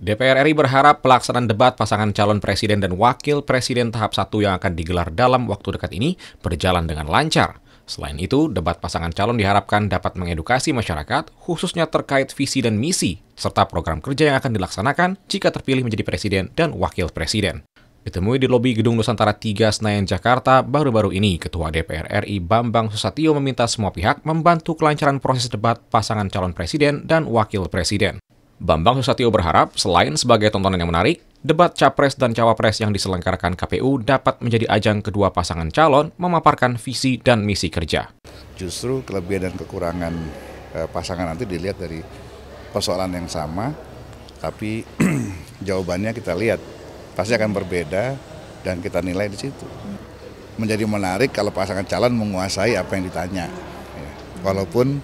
DPR RI berharap pelaksanaan debat pasangan calon presiden dan wakil presiden tahap 1 yang akan digelar dalam waktu dekat ini berjalan dengan lancar. Selain itu, debat pasangan calon diharapkan dapat mengedukasi masyarakat, khususnya terkait visi dan misi, serta program kerja yang akan dilaksanakan jika terpilih menjadi presiden dan wakil presiden. Ditemui di lobi Gedung Nusantara 3 Senayan Jakarta baru-baru ini, Ketua DPR RI Bambang Susatyo meminta semua pihak membantu kelancaran proses debat pasangan calon presiden dan wakil presiden. Bambang Susatyo berharap, selain sebagai tontonan yang menarik, debat capres dan cawapres yang diselenggarakan KPU dapat menjadi ajang kedua pasangan calon memaparkan visi dan misi kerja. Justru kelebihan dan kekurangan eh, pasangan nanti dilihat dari persoalan yang sama, tapi jawabannya kita lihat pasti akan berbeda dan kita nilai di situ. Menjadi menarik kalau pasangan calon menguasai apa yang ditanya. Ya, walaupun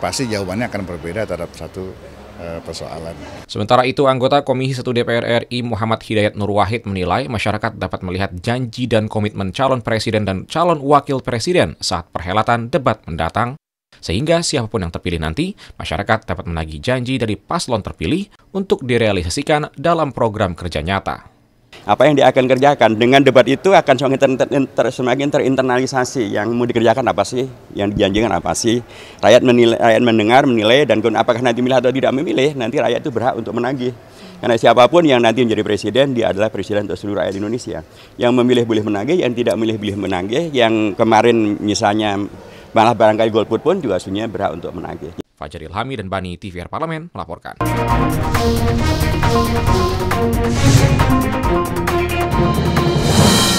pasti jawabannya akan berbeda terhadap satu eh, persoalan. Sementara itu, anggota Komisi 1 DPR RI Muhammad Hidayat Nur Wahid menilai masyarakat dapat melihat janji dan komitmen calon presiden dan calon wakil presiden saat perhelatan debat mendatang, sehingga siapapun yang terpilih nanti, masyarakat dapat menagih janji dari paslon terpilih untuk direalisasikan dalam program kerja nyata apa yang dia akan kerjakan. Dengan debat itu akan semakin, ter, ter, semakin terinternalisasi yang mau dikerjakan apa sih, yang dijanjikan apa sih. Rakyat menilai, rakyat mendengar, menilai dan apakah nanti milih atau tidak memilih, nanti rakyat itu berhak untuk menagih. Karena siapapun yang nanti menjadi presiden, dia adalah presiden untuk seluruh rakyat Indonesia. Yang memilih boleh menagih, yang tidak memilih boleh menagih, yang kemarin misalnya malah barangkali golput pun juga sebenarnya berhak untuk menagih. Fajar Ilhami dan Bani TVR Parlemen melaporkan. you